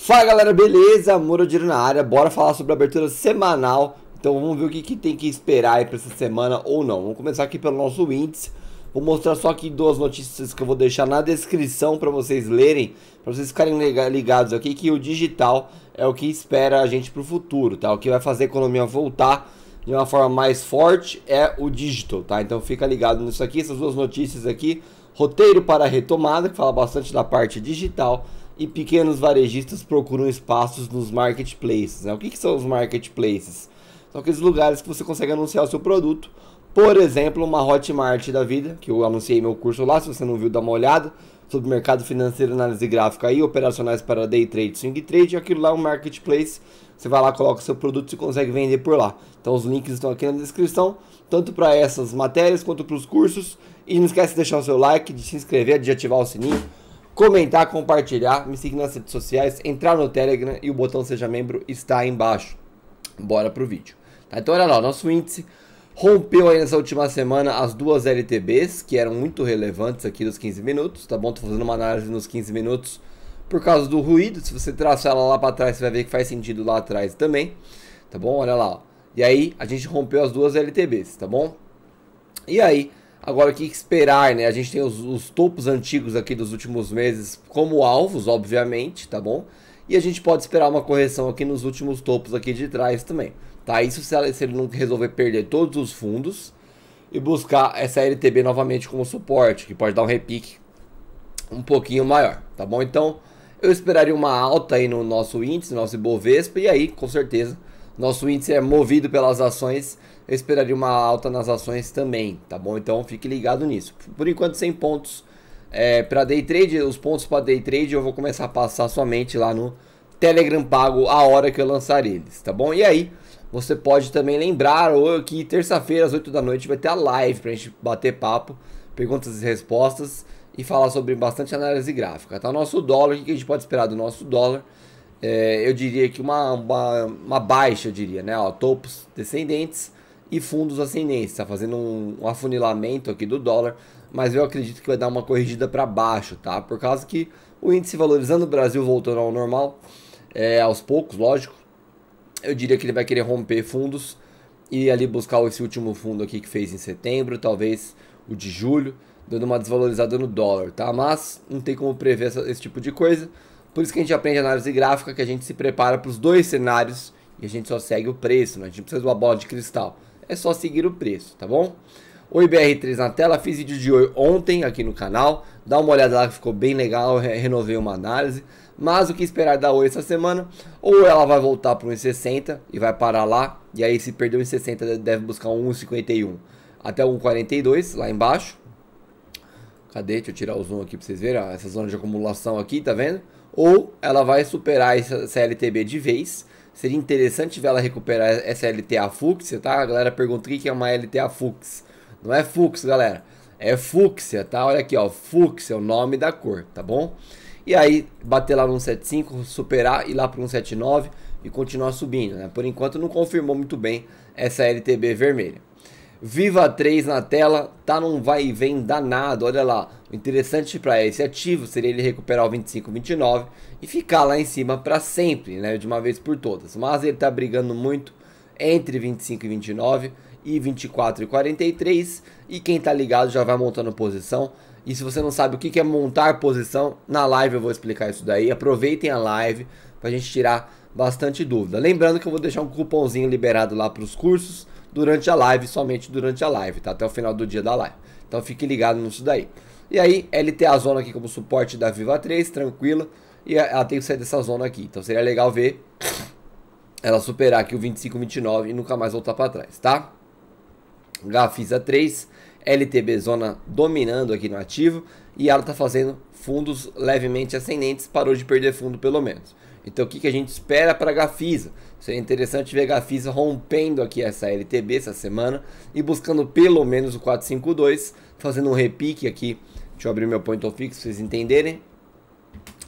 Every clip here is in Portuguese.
Fala galera, beleza? Morodiro na área, bora falar sobre a abertura semanal. Então vamos ver o que, que tem que esperar aí para essa semana ou não. Vamos começar aqui pelo nosso índice. Vou mostrar só aqui duas notícias que eu vou deixar na descrição para vocês lerem, para vocês ficarem ligados aqui que o digital é o que espera a gente para o futuro, tá? O que vai fazer a economia voltar de uma forma mais forte é o digital, tá? Então fica ligado nisso aqui, essas duas notícias aqui. Roteiro para a retomada, que fala bastante da parte digital e pequenos varejistas procuram espaços nos marketplaces. Né? O que, que são os marketplaces? São aqueles lugares que você consegue anunciar o seu produto. Por exemplo, uma Hotmart da vida, que eu anunciei meu curso lá, se você não viu, dá uma olhada. Sobre mercado financeiro, análise gráfica e operacionais para day trade, swing trade. Aquilo lá é um marketplace. Você vai lá, coloca o seu produto e consegue vender por lá. Então os links estão aqui na descrição, tanto para essas matérias quanto para os cursos. E não esquece de deixar o seu like, de se inscrever, de ativar o sininho comentar, compartilhar, me seguir nas redes sociais, entrar no Telegram e o botão Seja Membro está aí embaixo. Bora pro vídeo. Tá, então olha lá, nosso índice rompeu aí nessa última semana as duas LTBs, que eram muito relevantes aqui nos 15 minutos, tá bom? Tô fazendo uma análise nos 15 minutos por causa do ruído, se você traçar ela lá para trás, você vai ver que faz sentido lá atrás também, tá bom? Olha lá, ó. E aí, a gente rompeu as duas LTBs, tá bom? E aí, Agora, o que esperar, né? A gente tem os, os topos antigos aqui dos últimos meses como alvos, obviamente, tá bom? E a gente pode esperar uma correção aqui nos últimos topos aqui de trás também, tá? Isso se, ela, se ele não resolver perder todos os fundos e buscar essa LTB novamente como suporte, que pode dar um repique um pouquinho maior, tá bom? Então, eu esperaria uma alta aí no nosso índice, nosso Ibovespa, e aí, com certeza, nosso índice é movido pelas ações eu esperaria uma alta nas ações também, tá bom? Então fique ligado nisso. Por enquanto, 100 pontos é, para day trade, os pontos para day trade eu vou começar a passar somente lá no Telegram pago a hora que eu lançar eles, tá bom? E aí, você pode também lembrar que terça-feira às 8 da noite vai ter a live a gente bater papo, perguntas e respostas e falar sobre bastante análise gráfica, tá? Nosso dólar, o que a gente pode esperar do nosso dólar? É, eu diria que uma, uma, uma, baixa, eu diria, né? Ó, topos descendentes, e fundos ascendentes. Assim Está fazendo um, um afunilamento aqui do dólar, mas eu acredito que vai dar uma corrigida para baixo, tá? Por causa que o índice valorizando, o Brasil voltando ao normal, é, aos poucos, lógico. Eu diria que ele vai querer romper fundos e ali buscar esse último fundo aqui que fez em setembro, talvez o de julho, dando uma desvalorizada no dólar, tá? Mas não tem como prever essa, esse tipo de coisa. Por isso que a gente aprende análise gráfica, que a gente se prepara para os dois cenários e a gente só segue o preço, né? a gente precisa de uma bola de cristal é só seguir o preço, tá bom? O IBR3 na tela, fiz vídeo de ontem aqui no canal, dá uma olhada lá que ficou bem legal, renovei uma análise. Mas o que esperar da Oi essa semana? Ou ela vai voltar para 1,60 e vai parar lá, e aí se perder 1,60 deve buscar 1,51 até 1,42 lá embaixo. Cadê? Deixa eu tirar o zoom aqui para vocês verem, ó, essa zona de acumulação aqui, tá vendo? Ou ela vai superar essa, essa LTB de vez, Seria interessante ver ela recuperar essa LTA fúcsia, tá? A galera pergunta o que é uma LTA fux. Não é fux, galera. É fúcsia, tá? Olha aqui, ó. Fúcsia é o nome da cor, tá bom? E aí, bater lá no 175, superar, ir lá para 179 e continuar subindo, né? Por enquanto não confirmou muito bem essa LTB vermelha. Viva 3 na tela, tá num vai e vem danado, olha lá. O interessante para esse ativo seria ele recuperar o 25, 29 e ficar lá em cima para sempre, né, de uma vez por todas. Mas ele tá brigando muito entre 25 e 29 e 24 43 e quem tá ligado já vai montando posição. E se você não sabe o que é montar posição, na live eu vou explicar isso daí. Aproveitem a live pra gente tirar bastante dúvida. Lembrando que eu vou deixar um cupomzinho liberado lá para os cursos durante a live, somente durante a live, tá? Até o final do dia da live. Então fique ligado nisso daí. E aí, LTA zona aqui como suporte da Viva 3, tranquila. E ela tem que sair dessa zona aqui. Então seria legal ver ela superar aqui o 25,29 e nunca mais voltar para trás, tá? Gafisa 3, LTB zona dominando aqui no ativo. E ela está fazendo fundos levemente ascendentes, parou de perder fundo pelo menos. Então o que, que a gente espera para a Gafisa? Seria é interessante ver a Gafisa rompendo aqui essa LTB essa semana e buscando pelo menos o 452, fazendo um repique aqui. Deixa eu abrir meu point of fix para vocês entenderem.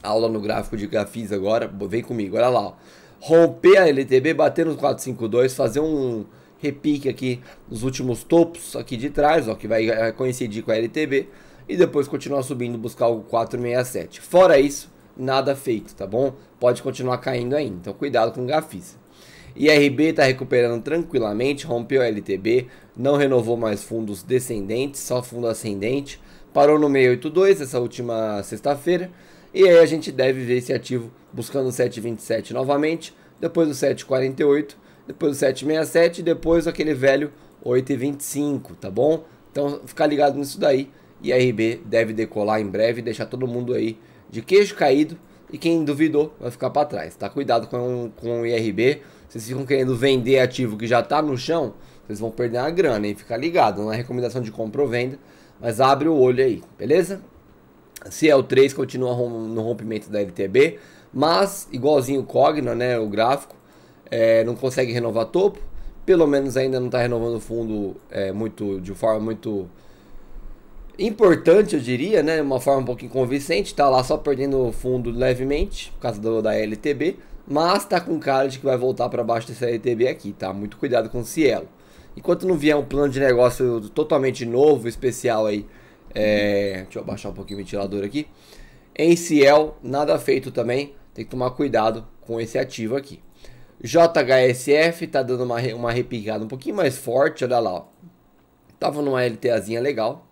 Aula no gráfico de Gafisa agora, vem comigo, olha lá. Ó. Romper a LTB, bater nos 452, fazer um repique aqui nos últimos topos aqui de trás, ó, que vai coincidir com a LTB. E depois continuar subindo, buscar o 467. Fora isso, nada feito, tá bom? Pode continuar caindo ainda, então cuidado com Gafisa. IRB está recuperando tranquilamente, rompeu a LTB, não renovou mais fundos descendentes, só fundo ascendente, parou no 682 essa última sexta-feira, e aí a gente deve ver esse ativo buscando 727 novamente, depois o 748, depois o 767, depois aquele velho 825, tá bom? Então fica ligado nisso daí, IRB deve decolar em breve e deixar todo mundo aí de queijo caído. E quem duvidou vai ficar para trás, tá? Cuidado com, com o IRB. Vocês ficam querendo vender ativo que já tá no chão, vocês vão perder a grana, hein? Fica ligado, não é recomendação de compra ou venda, mas abre o olho aí, beleza? Se é o 3, continua no rompimento da LTB, mas igualzinho o Cogna, né? O gráfico, é, não consegue renovar topo, pelo menos ainda não está renovando o fundo é, muito, de forma muito importante, eu diria, né? Uma forma um pouquinho convincente. Tá lá só perdendo o fundo levemente, por causa do, da LTB. Mas tá com cara de que vai voltar para baixo dessa LTB aqui, tá? Muito cuidado com o Cielo. Enquanto não vier um plano de negócio totalmente novo, especial aí. É... Deixa eu abaixar um pouquinho o ventilador aqui. Em Ciel, nada feito também. Tem que tomar cuidado com esse ativo aqui. JHSF tá dando uma, uma repicada um pouquinho mais forte, olha lá. Ó. Tava numa LTAzinha legal,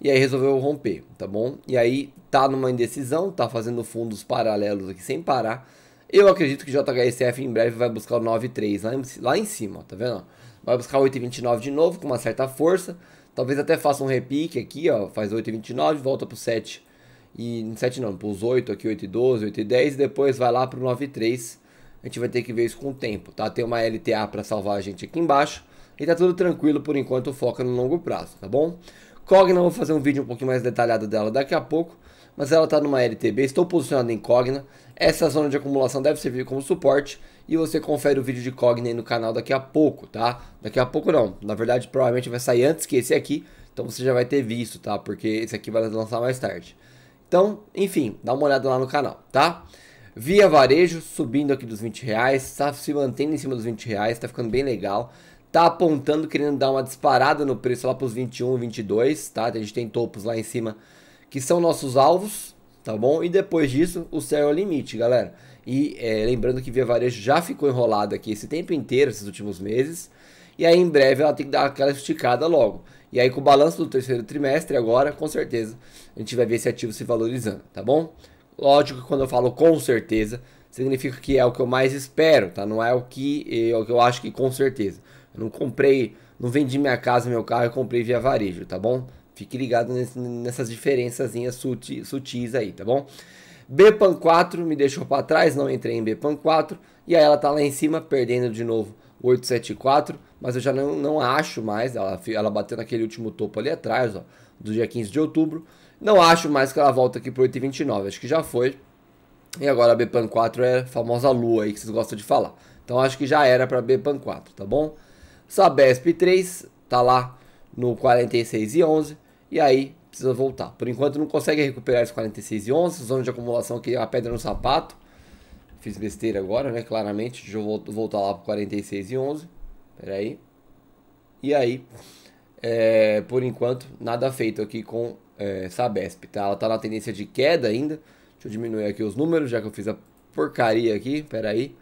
e aí resolveu romper, tá bom? E aí tá numa indecisão, tá fazendo fundos paralelos aqui sem parar. Eu acredito que JHSF em breve vai buscar o 9,3 lá, em, lá em cima, tá vendo? Vai buscar 8,29 de novo com uma certa força. Talvez até faça um repique aqui, ó, faz 8,29, volta pro 7 e 7 não, pros 8 aqui, 8,12, 8,10 e depois vai lá pro 9,3. A gente vai ter que ver isso com o tempo, tá? Tem uma LTA para salvar a gente aqui embaixo. E tá tudo tranquilo por enquanto, foca é no longo prazo, tá bom? Cogna, vou fazer um vídeo um pouquinho mais detalhado dela daqui a pouco, mas ela está numa LTB, estou posicionado em Cogna, essa zona de acumulação deve servir como suporte e você confere o vídeo de Cogna aí no canal daqui a pouco, tá? Daqui a pouco não, na verdade provavelmente vai sair antes que esse aqui, então você já vai ter visto, tá? Porque esse aqui vai lançar mais tarde. Então, enfim, dá uma olhada lá no canal, tá? Via Varejo subindo aqui dos 20 reais, tá se mantendo em cima dos 20 reais, está ficando bem legal. Tá apontando, querendo dar uma disparada no preço lá para os 21, 22, tá? A gente tem topos lá em cima que são nossos alvos, tá bom? E depois disso, o céu é o limite, galera. E é, lembrando que Via Varejo já ficou enrolada aqui esse tempo inteiro, esses últimos meses. E aí em breve ela tem que dar aquela esticada logo. E aí com o balanço do terceiro trimestre agora, com certeza, a gente vai ver esse ativo se valorizando, tá bom? Lógico que quando eu falo com certeza, significa que é o que eu mais espero, tá? Não é o que, é o que eu acho que com certeza. Eu não comprei, não vendi minha casa, meu carro, eu comprei via varejo, tá bom? Fique ligado nesse, nessas diferenças sutis, sutis aí, tá bom? BPAN 4 me deixou para trás, não entrei em BPAN 4 e aí ela tá lá em cima perdendo de novo 874, mas eu já não, não acho mais, ela, ela bateu naquele último topo ali atrás, ó, do dia 15 de outubro, não acho mais que ela volta aqui pro 8,29, acho que já foi, e agora a BPAN 4 é a famosa lua aí que vocês gostam de falar, então acho que já era para BPAN 4, tá bom? Sabesp 3 tá lá no 46 e 11 e aí precisa voltar. Por enquanto não consegue recuperar esse 46 e 11, zona de acumulação que é a pedra no sapato. Fiz besteira agora, né? Claramente, deixa eu voltar lá pro 46 e 11. Pera aí. E aí, é, por enquanto, nada feito aqui com é, Sabesp, tá? Ela tá na tendência de queda ainda. Deixa eu diminuir aqui os números, já que eu fiz a porcaria aqui. Pera aí.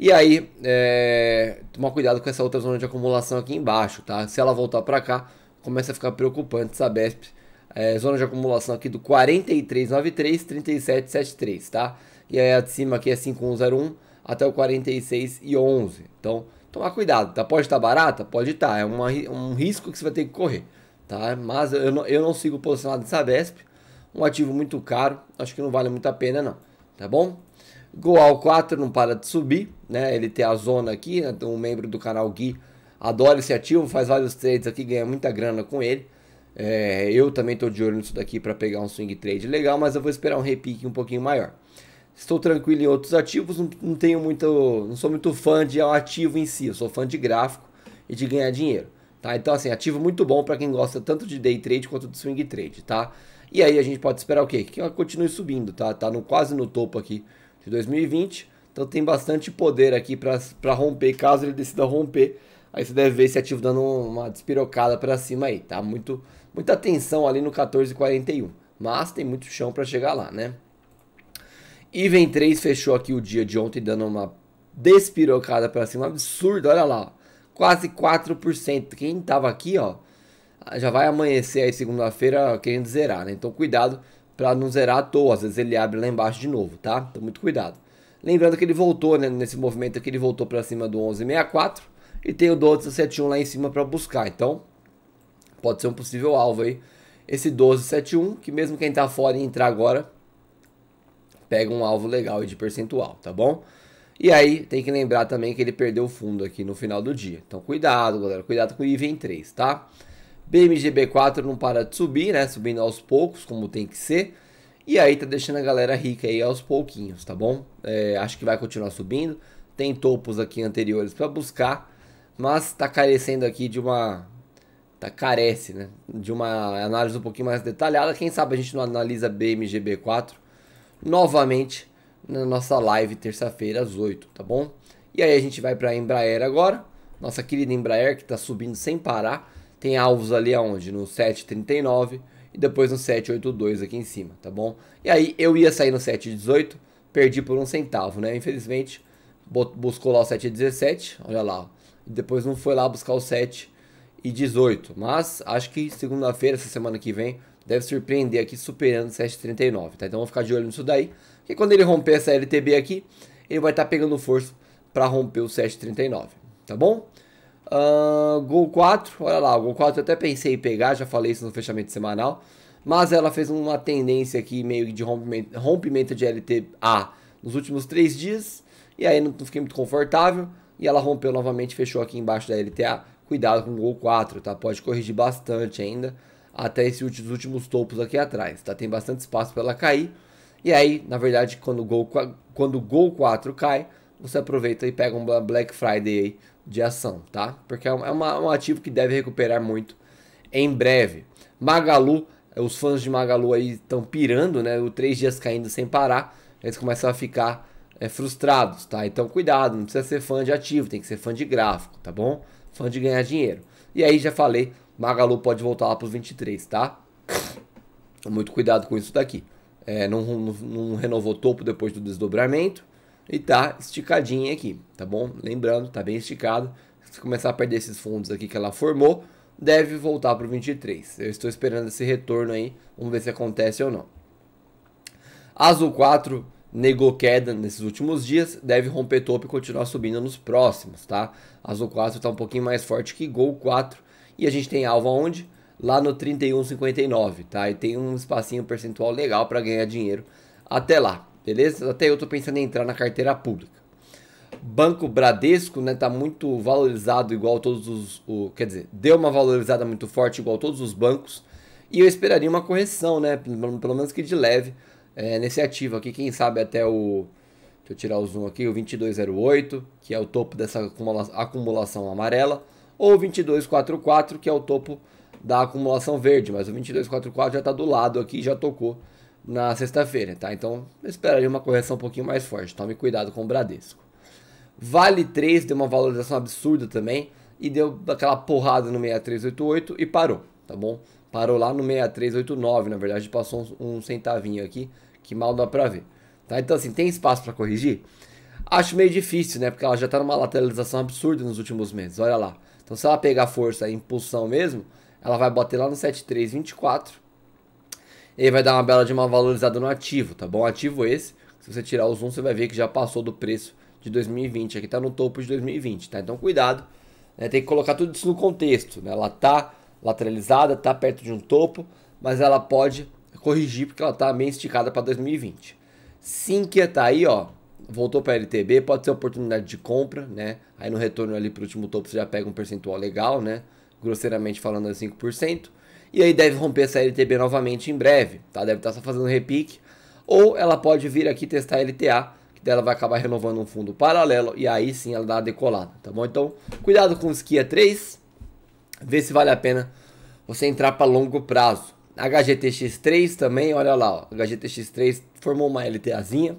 E aí, é, tomar cuidado com essa outra zona de acumulação aqui embaixo, tá? Se ela voltar para cá, começa a ficar preocupante essa BESP. É, zona de acumulação aqui do 4393, 3773, tá? E aí a de cima aqui é 5101 até o 46 e 11. Então, tomar cuidado, tá? Pode estar tá barata? Pode estar. Tá. É uma, um risco que você vai ter que correr, tá? Mas eu não, eu não sigo posicionado nessa BESP. Um ativo muito caro, acho que não vale muito a pena não, tá bom? Goal 4 não para de subir, né? Ele tem a zona aqui, né? um membro do canal Gui adora esse ativo, faz vários trades aqui, ganha muita grana com ele. É, eu também estou de olho nisso daqui para pegar um swing trade legal, mas eu vou esperar um repique um pouquinho maior. Estou tranquilo em outros ativos, não, não tenho muito, não sou muito fã de ativo em si, eu sou fã de gráfico e de ganhar dinheiro, tá? Então assim, ativo muito bom para quem gosta tanto de day trade quanto de swing trade, tá? E aí a gente pode esperar o quê? Que ela continue subindo, tá? Tá no, quase no topo aqui de 2020. Então tem bastante poder aqui para romper, caso ele decida romper. Aí você deve ver esse ativo dando uma despirocada para cima aí, tá? Muito, muita tensão ali no 14,41. Mas tem muito chão para chegar lá, né? vem 3 fechou aqui o dia de ontem dando uma despirocada para cima absurda, olha lá. quatro Quase 4%. Quem tava aqui, ó, já vai amanhecer aí segunda-feira querendo zerar, né? Então cuidado para não zerar à toa. Às vezes ele abre lá embaixo de novo, tá? Então muito cuidado. Lembrando que ele voltou, né? Nesse movimento aqui ele voltou para cima do 1164 e tem o 1271 lá em cima para buscar. Então pode ser um possível alvo aí. Esse 1271, que mesmo quem tá fora e entrar agora, pega um alvo legal de percentual, tá bom? E aí tem que lembrar também que ele perdeu o fundo aqui no final do dia. Então cuidado, galera. Cuidado com o IVEN 3, tá? BMGB4 não para de subir, né? Subindo aos poucos, como tem que ser. E aí tá deixando a galera rica aí aos pouquinhos, tá bom? É, acho que vai continuar subindo. Tem topos aqui anteriores para buscar, mas tá carecendo aqui de uma tá carece, né? De uma análise um pouquinho mais detalhada. Quem sabe a gente não analisa BMGB4 novamente na nossa live terça-feira às 8, tá bom? E aí a gente vai para a Embraer agora, nossa querida Embraer que está subindo sem parar tem alvos ali aonde? No 7,39 e depois no 7,82 aqui em cima, tá bom? E aí eu ia sair no 7,18, perdi por um centavo, né? Infelizmente, buscou lá o 7,17, olha lá. E depois não foi lá buscar o 7,18. Mas acho que segunda-feira, essa semana que vem, deve surpreender aqui superando o 7,39, tá? Então vou ficar de olho nisso daí. Porque quando ele romper essa LTB aqui, ele vai estar tá pegando força para romper o 7,39, tá bom? Uh, Gol 4, olha lá, o Gol 4 eu até pensei em pegar, já falei isso no fechamento semanal. Mas ela fez uma tendência aqui meio de rompimento, rompimento de LTA nos últimos 3 dias. E aí não, fiquei muito confortável. E ela rompeu novamente, fechou aqui embaixo da LTA. Cuidado com o Gol 4, tá? Pode corrigir bastante ainda. Até esses últimos, últimos topos aqui atrás, tá? Tem bastante espaço para ela cair. E aí, na verdade, quando o Gol, quando o Gol 4 cai, você aproveita e pega um Black Friday aí de ação, tá? Porque é, é uma, é um ativo que deve recuperar muito em breve. Magalu, os fãs de Magalu aí estão pirando, né? O três dias caindo sem parar, eles começam a ficar é, frustrados, tá? Então cuidado, não precisa ser fã de ativo, tem que ser fã de gráfico, tá bom? Fã de ganhar dinheiro. E aí já falei, Magalu pode voltar lá para os 23, tá? Muito cuidado com isso daqui. É, não, não, não renovou topo depois do desdobramento e tá esticadinha aqui, tá bom? Lembrando, tá bem esticado. Se começar a perder esses fundos aqui que ela formou, deve voltar para o 23. Eu estou esperando esse retorno aí, vamos ver se acontece ou não. Azul 4 negou queda nesses últimos dias, deve romper topo e continuar subindo nos próximos, tá? Azul 4 está um pouquinho mais forte que Gol 4 e a gente tem alvo aonde? Lá no 31,59, tá? E tem um espacinho percentual legal para ganhar dinheiro até lá beleza? Até eu estou pensando em entrar na carteira pública. Banco Bradesco, né, tá muito valorizado igual todos os, o, quer dizer, deu uma valorizada muito forte igual todos os bancos, e eu esperaria uma correção, né, pelo, pelo menos que de leve, é, nesse ativo aqui, quem sabe até o, deixa eu tirar o zoom aqui, o 2208, que é o topo dessa acumulação amarela, ou 2244, que é o topo da acumulação verde, mas o 2244 já está do lado aqui, já tocou na sexta-feira, tá? Então, eu esperaria uma correção um pouquinho mais forte. Tome cuidado com o Bradesco. Vale 3 deu uma valorização absurda também e deu aquela porrada no 6388 e parou, tá bom? Parou lá no 6389, na verdade passou um centavinho aqui, que mal dá pra ver. Tá? Então assim, tem espaço para corrigir? Acho meio difícil, né? Porque ela já tá numa lateralização absurda nos últimos meses, olha lá. Então se ela pegar força e impulsão mesmo, ela vai bater lá no 7324 ele vai dar uma bela de uma valorizada no ativo, tá bom? Ativo esse, se você tirar o zoom, você vai ver que já passou do preço de 2020, aqui está no topo de 2020, tá? Então cuidado, né? tem que colocar tudo isso no contexto, né? Ela está lateralizada, está perto de um topo, mas ela pode corrigir porque ela está meio esticada para 2020. Sim que está aí, ó, voltou para LTB, pode ser oportunidade de compra, né? Aí no retorno ali para o último topo você já pega um percentual legal, né? Grosseiramente falando é 5%. E aí deve romper essa LTB novamente em breve, tá? Deve estar tá só fazendo repique. Ou ela pode vir aqui testar a LTA, que dela vai acabar renovando um fundo paralelo e aí sim ela dá a decolada, tá bom? Então, cuidado com o Skia 3, vê se vale a pena você entrar para longo prazo. HGTX 3 também, olha lá, ó, HGTX 3 formou uma LTAzinha.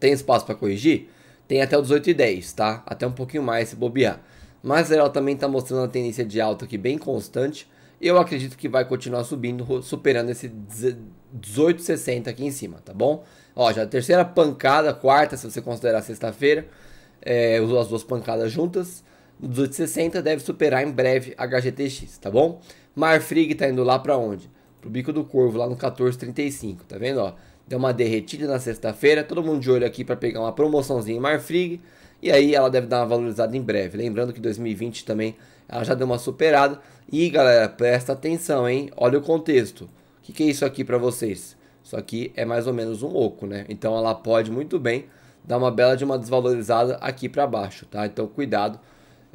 Tem espaço para corrigir? Tem até o 1810, tá? Até um pouquinho mais se bobear. Mas ela também está mostrando a tendência de alta aqui bem constante. Eu acredito que vai continuar subindo, superando esse 18,60 aqui em cima, tá bom? Ó, já a terceira pancada, quarta, se você considerar sexta-feira, é, usou as duas pancadas juntas. 1860 deve superar em breve a HGTX, tá bom? Marfrig tá indo lá para onde? Pro bico do corvo, lá no 1435, tá vendo, ó? Deu uma derretida na sexta-feira, todo mundo de olho aqui para pegar uma promoçãozinha em Marfrig, e aí ela deve dar uma valorizada em breve. Lembrando que 2020 também ela já deu uma superada. E galera, presta atenção, hein? Olha o contexto. O que, que é isso aqui para vocês? Isso aqui é mais ou menos um oco, né? Então ela pode muito bem dar uma bela de uma desvalorizada aqui para baixo, tá? Então cuidado.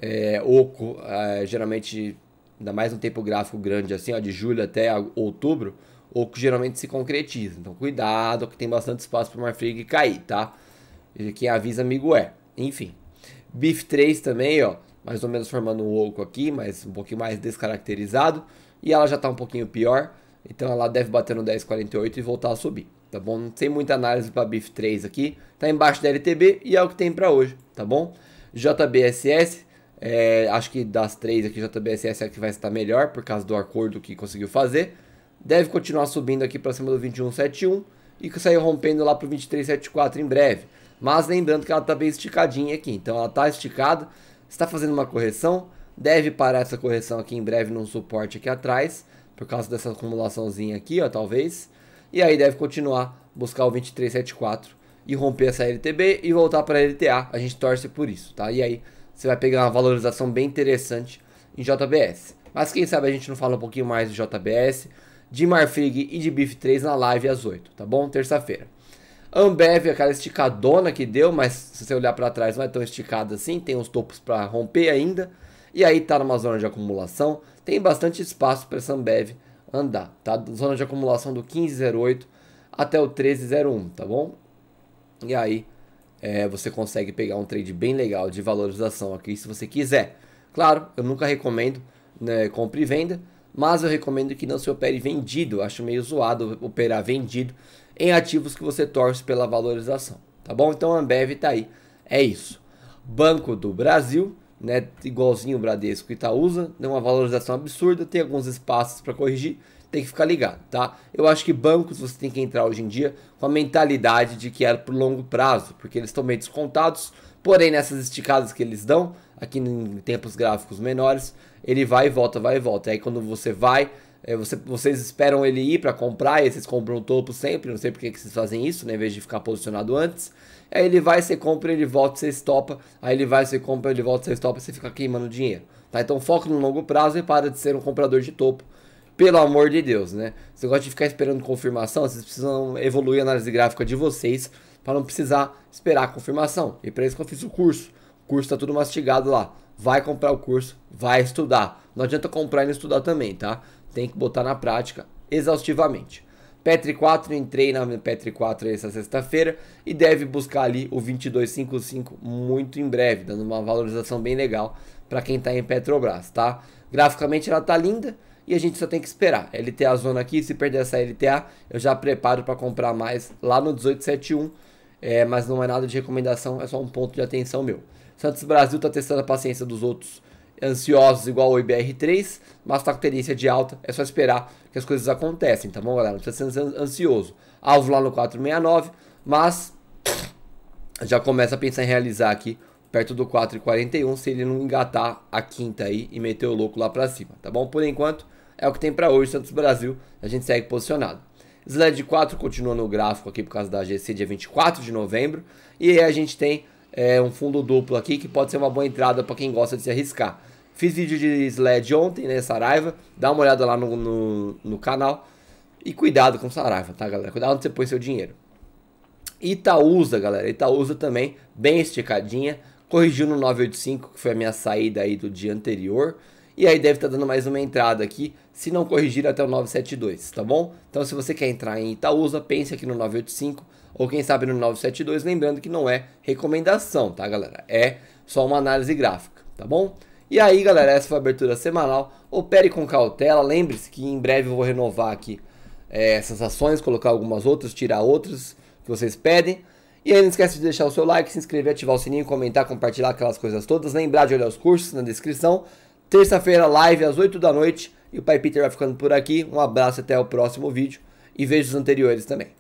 É, oco, é, geralmente, ainda mais um tempo gráfico grande assim, ó, de julho até outubro, oco geralmente se concretiza. Então cuidado, que tem bastante espaço para uma frig cair, tá? Quem avisa amigo é. Enfim. BIF3 também, ó mais ou menos formando um oco aqui, mas um pouquinho mais descaracterizado. E ela já está um pouquinho pior, então ela deve bater no 10,48 e voltar a subir, tá bom? Sem muita análise para BIF3 aqui, tá embaixo da LTB e é o que tem para hoje, tá bom? JBSS, é, acho que das três aqui, JBSS é a que vai estar melhor por causa do acordo que conseguiu fazer. Deve continuar subindo aqui para cima do 2171 e sair rompendo lá para o 2374 em breve. Mas lembrando que ela está bem esticadinha aqui, então ela está esticada está fazendo uma correção, deve parar essa correção aqui em breve num suporte aqui atrás, por causa dessa acumulaçãozinha aqui, ó, talvez. E aí deve continuar, buscar o 2374 e romper essa LTB e voltar para a LTA. A gente torce por isso, tá? E aí você vai pegar uma valorização bem interessante em JBS. Mas quem sabe a gente não fala um pouquinho mais de JBS, de Marfrig e de BIF3 na live às 8, tá bom? Terça-feira. Ambev, aquela esticadona que deu, mas se você olhar para trás não é tão esticada assim, tem uns topos para romper ainda. E aí tá numa zona de acumulação, tem bastante espaço para essa Ambev andar, tá? Zona de acumulação do 1508 até o 1301, tá bom? E aí é, você consegue pegar um trade bem legal de valorização aqui se você quiser. Claro, eu nunca recomendo né, compra e venda, mas eu recomendo que não se opere vendido. acho meio zoado operar vendido em ativos que você torce pela valorização, tá bom? Então a Ambev está aí, é isso. Banco do Brasil, né, igualzinho o Bradesco e Itaúsa, deu né, uma valorização absurda, tem alguns espaços para corrigir, tem que ficar ligado, tá? Eu acho que bancos você tem que entrar hoje em dia com a mentalidade de que era pro longo prazo, porque eles estão meio descontados, porém nessas esticadas que eles dão, aqui em tempos gráficos menores, ele vai e volta, vai e volta. aí quando você vai, é, você, vocês esperam ele ir para comprar e vocês compram topo sempre. Não sei porque que vocês fazem isso, né? Em vez de ficar posicionado antes. Aí ele vai, você compra, ele volta, você estopa. Aí ele vai, você compra, ele volta, você estopa. Você fica queimando dinheiro. Tá? Então foca no longo prazo e para de ser um comprador de topo. Pelo amor de Deus, né? Você gosta de ficar esperando confirmação, vocês precisam evoluir a análise gráfica de vocês para não precisar esperar a confirmação. E para isso que eu fiz o curso. O curso está tudo mastigado lá. Vai comprar o curso, vai estudar. Não adianta comprar e não estudar também, tá? tem que botar na prática exaustivamente. Petri 4, entrei na Petri 4 essa sexta-feira e deve buscar ali o 2255 muito em breve, dando uma valorização bem legal para quem está em Petrobras, tá? Graficamente ela tá linda e a gente só tem que esperar. LTA zona aqui, se perder essa LTA, eu já preparo para comprar mais lá no 1871, é, mas não é nada de recomendação, é só um ponto de atenção meu. Santos Brasil está testando a paciência dos outros ansiosos igual o IBR3, mas tá com tendência de alta, é só esperar que as coisas acontecem, tá bom, galera? Não precisa ser ansioso. Alvo lá no 469, mas já começa a pensar em realizar aqui perto do 4,41 se ele não engatar a quinta aí e meter o louco lá para cima, tá bom? Por enquanto é o que tem para hoje, Santos Brasil, a gente segue posicionado. Slide 4 continua no gráfico aqui por causa da GC dia 24 de novembro e aí a gente tem é, um fundo duplo aqui que pode ser uma boa entrada para quem gosta de se arriscar. Fiz vídeo de SLED ontem, né, Saraiva, dá uma olhada lá no, no, no canal. E cuidado com Saraiva, tá, galera? Cuidado onde você põe seu dinheiro. Itaúsa, galera, Itaúsa também, bem esticadinha, corrigiu no 985, que foi a minha saída aí do dia anterior. E aí deve estar tá dando mais uma entrada aqui, se não corrigir até o 972, tá bom? Então se você quer entrar em Itaúsa, pense aqui no 985 ou quem sabe no 972, lembrando que não é recomendação, tá galera? É só uma análise gráfica, tá bom? E aí galera, essa foi a abertura semanal, opere com cautela, lembre-se que em breve eu vou renovar aqui é, essas ações, colocar algumas outras, tirar outras que vocês pedem. E aí não esquece de deixar o seu like, se inscrever, ativar o sininho, comentar, compartilhar aquelas coisas todas. Lembrar de olhar os cursos na descrição. Terça-feira, live às 8 da noite. E o Pai Peter vai ficando por aqui. Um abraço até o próximo vídeo. E veja os anteriores também.